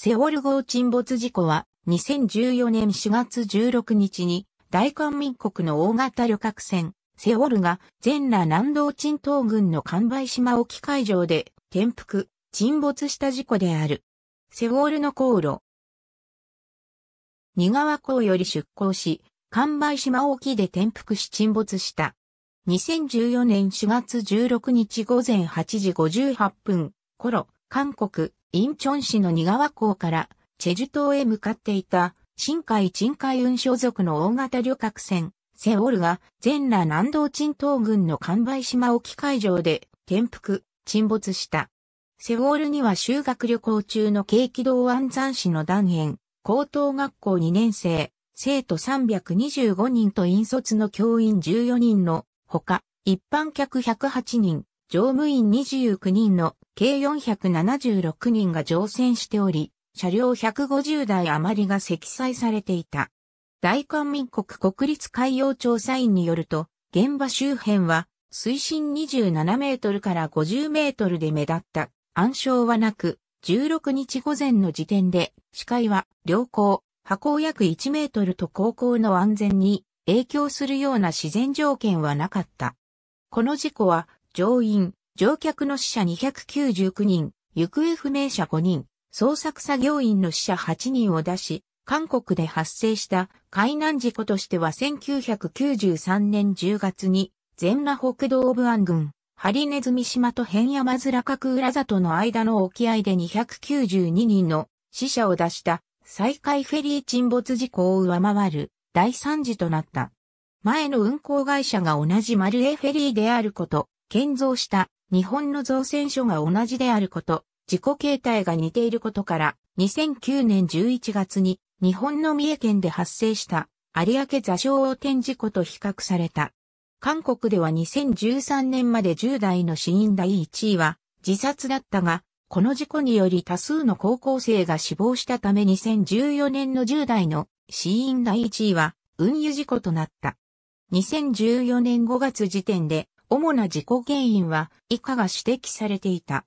セウォル号沈没事故は2014年4月16日に大韓民国の大型旅客船セウォルが全羅南道沈東軍の完売島沖海上で転覆、沈没した事故である。セウォルの航路。新川港より出港し、完売島沖で転覆し沈没した。2014年4月16日午前8時58分頃、韓国、インチョン市の仁川港からチェジュ島へ向かっていた深海沈海運所属の大型旅客船、セオルが全羅南道沈東軍の完売島沖海上で転覆、沈没した。セオールには修学旅行中の軽軌道安山市の断片、高等学校2年生、生徒325人と引率の教員14人のほか、一般客108人、乗務員29人の計476人が乗船しており、車両150台余りが積載されていた。大韓民国国立海洋調査員によると、現場周辺は水深27メートルから50メートルで目立った暗礁はなく、16日午前の時点で視界は良好、波高約1メートルと航行の安全に影響するような自然条件はなかった。この事故は乗員、乗客の死者299人、行方不明者5人、捜索作業員の死者8人を出し、韓国で発生した海難事故としては1993年10月に、全羅北道部安軍、ハリネズミ島と辺山面角浦里の間の沖合で292人の死者を出した再開フェリー沈没事故を上回る第3次となった。前の運航会社が同じマルエフェリーであること、建造した日本の造船所が同じであること、自己形態が似ていることから、2009年11月に日本の三重県で発生した有明座礁を転事故と比較された。韓国では2013年まで10代の死因第1位は自殺だったが、この事故により多数の高校生が死亡したため2014年の10代の死因第1位は運輸事故となった。2014年5月時点で主な事故原因は以下が指摘されていた。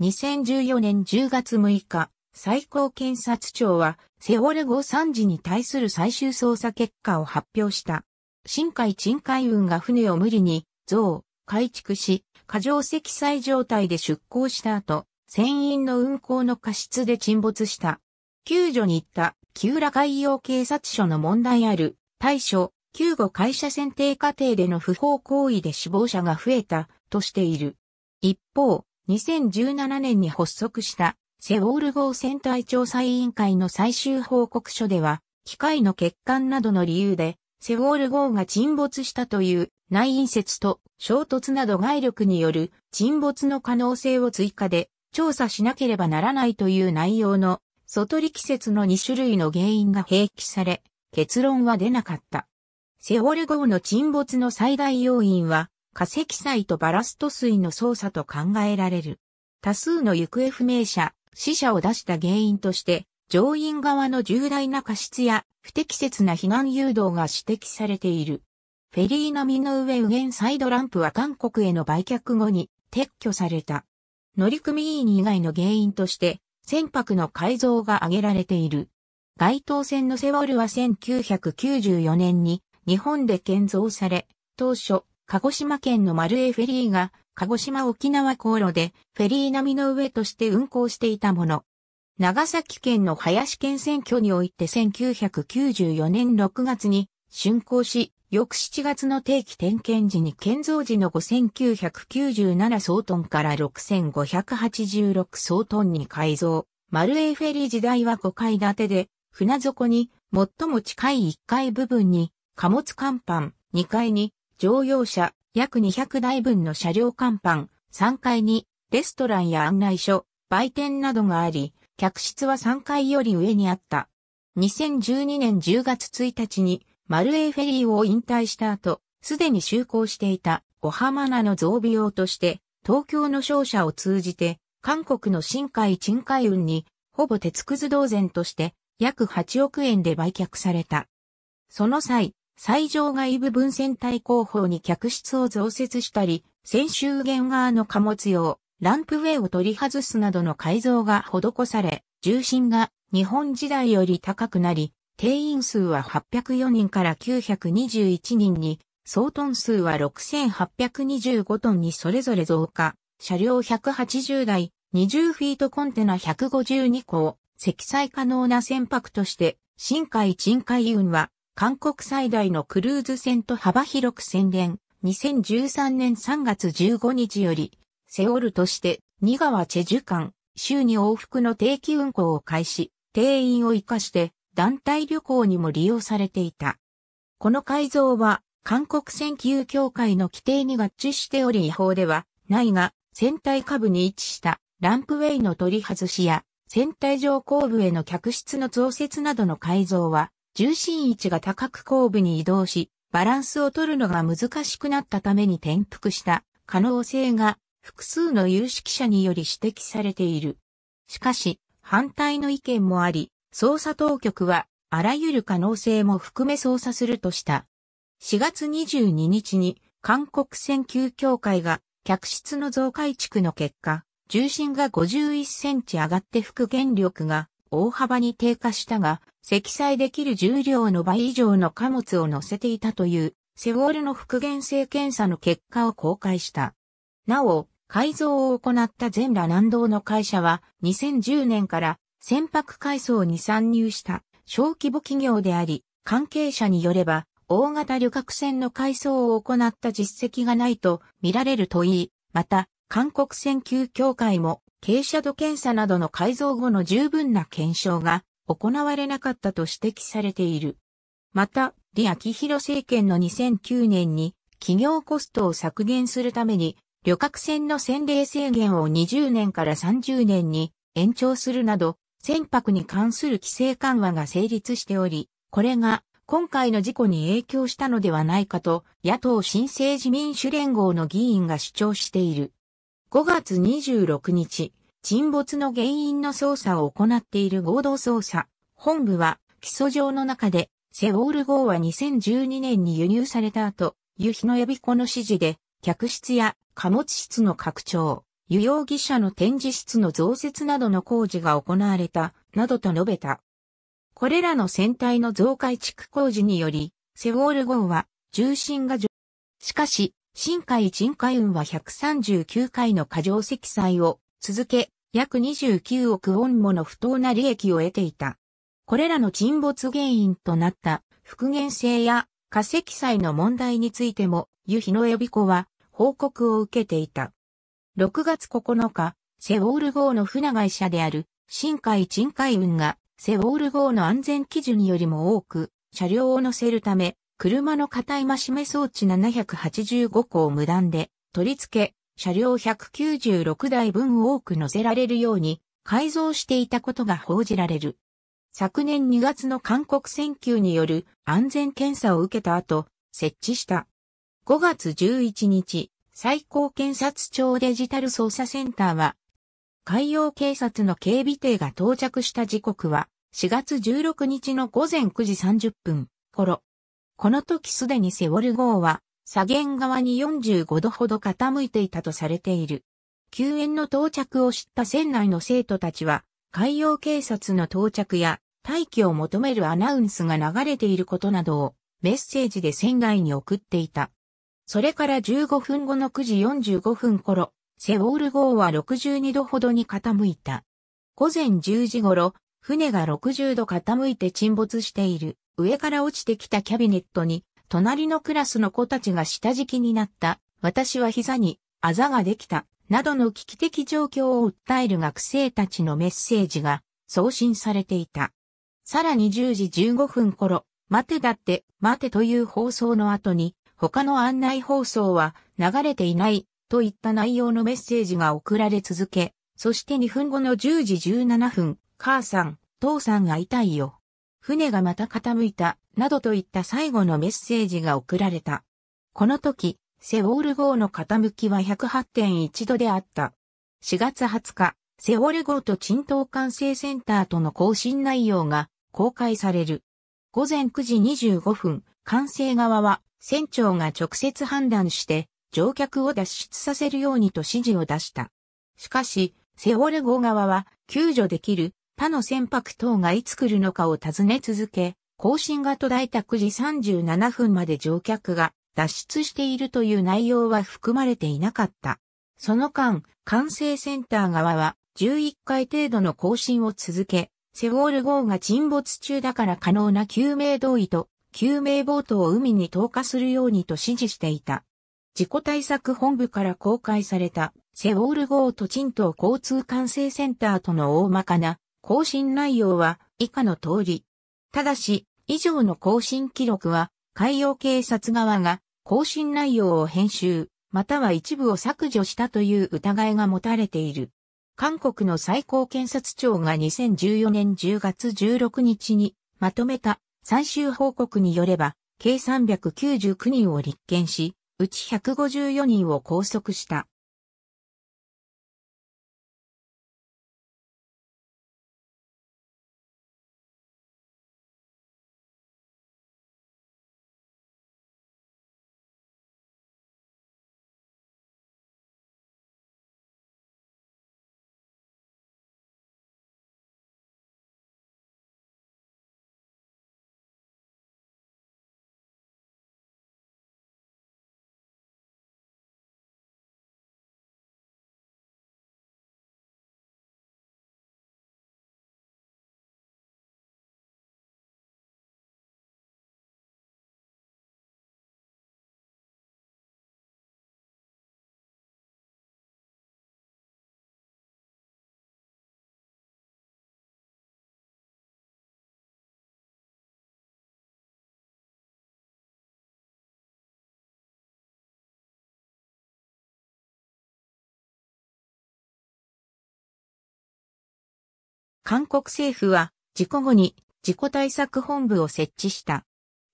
2014年10月6日、最高検察庁は、セオレ号3時に対する最終捜査結果を発表した。深海沈海運が船を無理に、増、改築し、過剰積載状態で出港した後、船員の運航の過失で沈没した。救助に行った、旧浦海洋警察署の問題ある、対処、救護会社選定過程での不法行為で死亡者が増えたとしている。一方、2017年に発足したセウォール号船体調査委員会の最終報告書では、機械の欠陥などの理由で、セウォール号が沈没したという内因説と衝突など外力による沈没の可能性を追加で調査しなければならないという内容の外力説の2種類の原因が併記され、結論は出なかった。セオル号の沈没の最大要因は、化石祭とバラスト水の操作と考えられる。多数の行方不明者、死者を出した原因として、乗員側の重大な過失や不適切な避難誘導が指摘されている。フェリー並みの上右辺サイドランプは韓国への売却後に撤去された。乗組員以外の原因として、船舶の改造が挙げられている。該当船のセウォルは1994年に日本で建造され、当初、鹿児島県の丸江フェリーが、鹿児島沖縄航路でフェリー並みの上として運航していたもの。長崎県の林県選挙において1994年6月に竣工し、翌7月の定期点検時に建造時の5997総トンから6586総トンに改造。丸エフェリー時代は5階建てで、船底に最も近い1階部分に貨物甲板、2階に乗用車約200台分の車両甲板、3階にレストランや案内所、売店などがあり、客室は3階より上にあった。2012年10月1日にマルエイフェリーを引退した後、すでに就航していた小浜名の増備用として、東京の商社を通じて、韓国の深海沈海運に、ほぼ鉄くず同然として、約8億円で売却された。その際、最上外部分線体広報に客室を増設したり、先週限側の貨物用、ランプウェイを取り外すなどの改造が施され、重心が日本時代より高くなり、定員数は804人から921人に、総トン数は6825トンにそれぞれ増加、車両180台、20フィートコンテナ152個を積載可能な船舶として、深海沈海運は韓国最大のクルーズ船と幅広く宣伝、2013年3月15日より、セオルとして、ニガワチェジュ間、週に往復の定期運行を開始、定員を活かして、団体旅行にも利用されていた。この改造は、韓国船級協会の規定に合致しており違法ではないが、船体下部に位置したランプウェイの取り外しや、船体上後部への客室の増設などの改造は、重心位置が高く後部に移動し、バランスを取るのが難しくなったために転覆した可能性が複数の有識者により指摘されている。しかし、反対の意見もあり、捜査当局はあらゆる可能性も含め捜査するとした。4月22日に韓国船級協会が客室の増改築の結果、重心が51センチ上がって復元力が大幅に低下したが、積載できる重量の倍以上の貨物を乗せていたという、セウォールの復元性検査の結果を公開した。なお、改造を行った全羅南道の会社は、2010年から船舶改装に参入した小規模企業であり、関係者によれば、大型旅客船の改装を行った実績がないと見られるといい、また、韓国船級協会も傾斜度検査などの改造後の十分な検証が行われなかったと指摘されている。また、李昭弘政権の2009年に企業コストを削減するために旅客船の洗礼制限を20年から30年に延長するなど船舶に関する規制緩和が成立しており、これが今回の事故に影響したのではないかと野党新生自民主連合の議員が主張している。5月26日、沈没の原因の捜査を行っている合同捜査本部は基礎上の中でセオール号は2012年に輸入された後、夕日のエビ子の指示で客室や貨物室の拡張、輸用技者の展示室の増設などの工事が行われた、などと述べた。これらの船体の増改築工事により、セウォール号は重心が上、しかし、深海沈海運は139回の過剰積載を続け、約29億ウォンもの不当な利益を得ていた。これらの沈没原因となった復元性や化石債の問題についても、夕日のエビ校は報告を受けていた。6月9日、セウォール号の船会社である深海沈海運がセウォール号の安全基準よりも多く車両を乗せるため車の硬い増し目装置785個を無断で取り付け、車両196台分多く乗せられるように改造していたことが報じられる。昨年2月の韓国選挙による安全検査を受けた後、設置した。5月11日、最高検察庁デジタル捜査センターは、海洋警察の警備艇が到着した時刻は4月16日の午前9時30分頃、この時すでにセウォル号は左舷側に45度ほど傾いていたとされている。救援の到着を知った船内の生徒たちは、海洋警察の到着や待機を求めるアナウンスが流れていることなどをメッセージで船外に送っていた。それから15分後の9時45分頃、セウォール号は62度ほどに傾いた。午前10時頃、船が60度傾いて沈没している。上から落ちてきたキャビネットに、隣のクラスの子たちが下敷きになった。私は膝に、あざができた。などの危機的状況を訴える学生たちのメッセージが送信されていた。さらに10時15分頃、待てだって待てという放送の後に、他の案内放送は流れていないといった内容のメッセージが送られ続け、そして2分後の10時17分、母さん、父さんが痛いよ。船がまた傾いた、などといった最後のメッセージが送られた。この時、セウォール号の傾きは108.1度であった。4月20日、セウォル号と沈騰管制センターとの更新内容が公開される。午前9時25分、管制側は船長が直接判断して乗客を脱出させるようにと指示を出した。しかし、セウォル号側は救助できる他の船舶等がいつ来るのかを尋ね続け、更新が途絶えた9時37分まで乗客が脱出しているという内容は含まれていなかった。その間、管制センター側は11回程度の更新を続け、セウォール号が沈没中だから可能な救命胴衣と救命ボートを海に投下するようにと指示していた。事故対策本部から公開されたセウォール号と沈ン島交通管制センターとの大まかな更新内容は以下の通り。ただし、以上の更新記録は、海洋警察側が更新内容を編集、または一部を削除したという疑いが持たれている。韓国の最高検察庁が2014年10月16日にまとめた最終報告によれば、計399人を立件し、うち154人を拘束した。韓国政府は事故後に事故対策本部を設置した。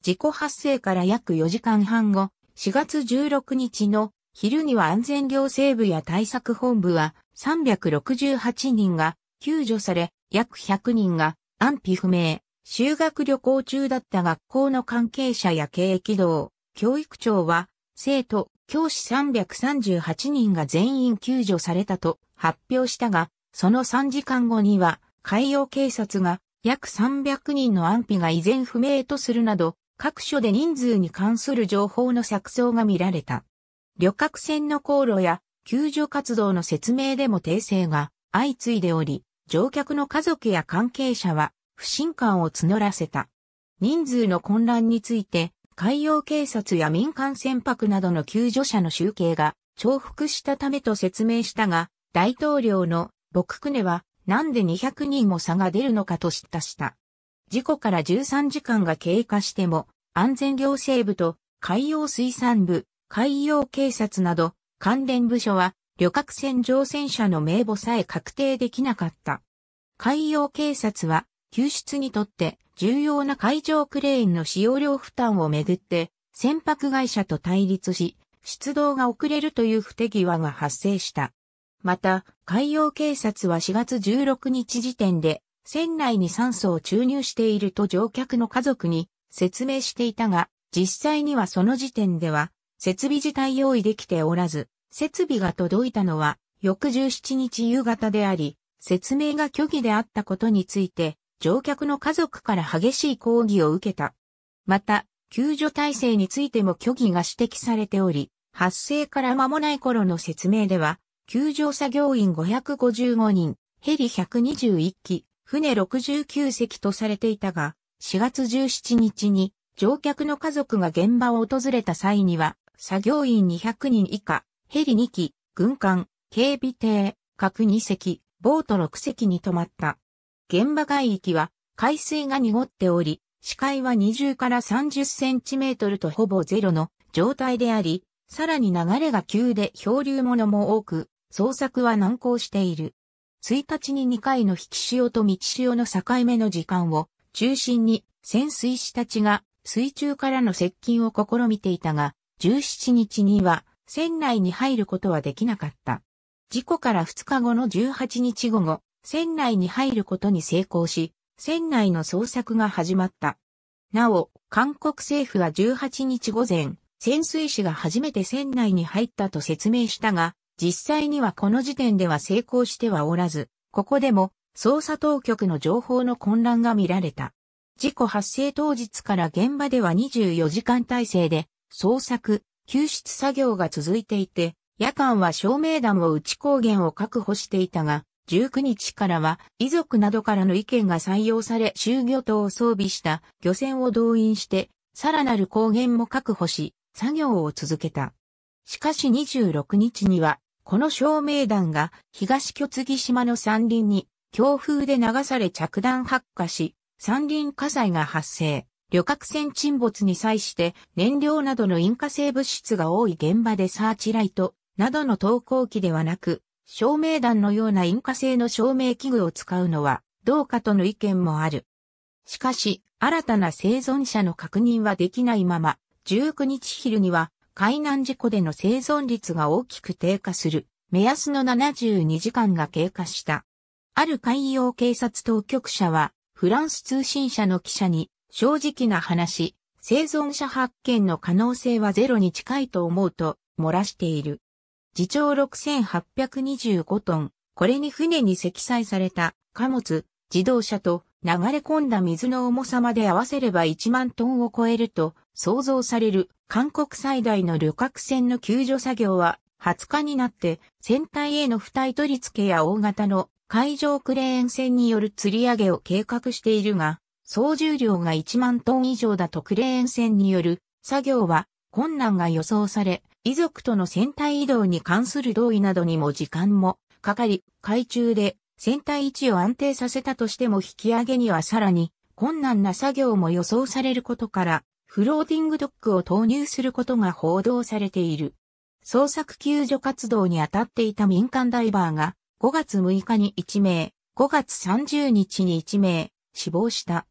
事故発生から約4時間半後、4月16日の昼には安全行政部や対策本部は368人が救助され、約100人が安否不明、修学旅行中だった学校の関係者や経営道、教育庁は生徒、教師338人が全員救助されたと発表したが、その3時間後には海洋警察が約300人の安否が依然不明とするなど、各所で人数に関する情報の錯綜が見られた。旅客船の航路や救助活動の説明でも訂正が相次いでおり、乗客の家族や関係者は不信感を募らせた。人数の混乱について、海洋警察や民間船舶などの救助者の集計が重複したためと説明したが、大統領のボククネはなんで200人も差が出るのかと知ったした。事故から13時間が経過しても、安全行政部と海洋水産部、海洋警察など関連部署は旅客船乗船者の名簿さえ確定できなかった。海洋警察は救出にとって重要な海上クレーンの使用量負担をめぐって船舶会社と対立し、出動が遅れるという不手際が発生した。また、海洋警察は4月16日時点で、船内に酸素を注入していると乗客の家族に説明していたが、実際にはその時点では、設備自体用意できておらず、設備が届いたのは、翌17日夕方であり、説明が虚偽であったことについて、乗客の家族から激しい抗議を受けた。また、救助体制についても虚偽が指摘されており、発生から間もない頃の説明では、救助作業員555人、ヘリ121機、船69隻とされていたが、4月17日に乗客の家族が現場を訪れた際には、作業員200人以下、ヘリ2機、軍艦、警備艇、各2隻、ボート6隻に止まった。現場海域は海水が濁っており、視界は20から30センチメートルとほぼゼロの状態であり、さらに流れが急で漂流物も多く、捜索は難航している。1日に2回の引き潮と満ち潮の境目の時間を中心に潜水士たちが水中からの接近を試みていたが、17日には船内に入ることはできなかった。事故から2日後の18日午後、船内に入ることに成功し、船内の捜索が始まった。なお、韓国政府は18日午前、潜水士が初めて船内に入ったと説明したが、実際にはこの時点では成功してはおらず、ここでも捜査当局の情報の混乱が見られた。事故発生当日から現場では24時間体制で捜索、救出作業が続いていて、夜間は照明弾を打ち光源を確保していたが、19日からは遺族などからの意見が採用され、就魚等を装備した漁船を動員して、さらなる光源も確保し、作業を続けた。しかし26日にはこの照明弾が東巨津木島の山林に強風で流され着弾発火し、山林火災が発生。旅客船沈没に際して燃料などの引火性物質が多い現場でサーチライトなどの投稿機ではなく、照明弾のような引火性の照明器具を使うのはどうかとの意見もある。しかし、新たな生存者の確認はできないまま、19日昼には海難事故での生存率が大きく低下する、目安の72時間が経過した。ある海洋警察当局者は、フランス通信社の記者に、正直な話、生存者発見の可能性はゼロに近いと思うと、漏らしている。自長6825トン、これに船に積載された貨物、自動車と流れ込んだ水の重さまで合わせれば1万トンを超えると想像される韓国最大の旅客船の救助作業は20日になって船体への付帯取り付けや大型の海上クレーン船による釣り上げを計画しているが、総重量が1万トン以上だとクレーン船による作業は困難が予想され、遺族との船体移動に関する同意などにも時間もかかり、海中で船体位置を安定させたとしても引き上げにはさらに困難な作業も予想されることから、フローティングドッグを投入することが報道されている。捜索救助活動に当たっていた民間ダイバーが5月6日に1名、5月30日に1名、死亡した。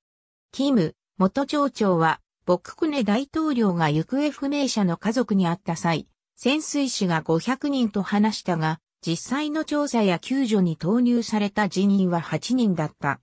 キム元町長は、ボククネ大統領が行方不明者の家族に会った際、潜水士が500人と話したが、実際の調査や救助に投入された人員は8人だった。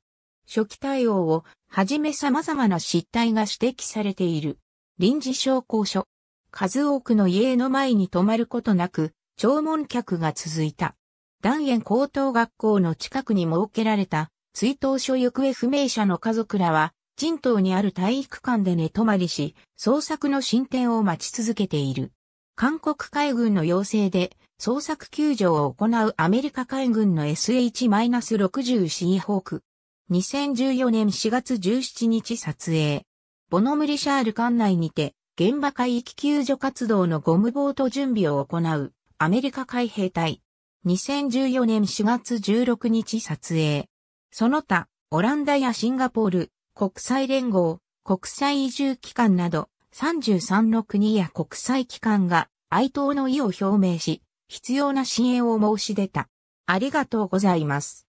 初期対応をはじめ様々な失態が指摘されている。臨時商工所。数多くの家の前に泊まることなく、弔問客が続いた。断円高等学校の近くに設けられた追悼所行方不明者の家族らは、人島にある体育館で寝泊まりし、捜索の進展を待ち続けている。韓国海軍の要請で、捜索救助を行うアメリカ海軍の SH-60C ホーク、2014年4月17日撮影。ボノムリシャール管内にて、現場海域救助活動のゴムボート準備を行う、アメリカ海兵隊。2014年4月16日撮影。その他、オランダやシンガポール、国際連合、国際移住機関など、33の国や国際機関が哀悼の意を表明し、必要な支援を申し出た。ありがとうございます。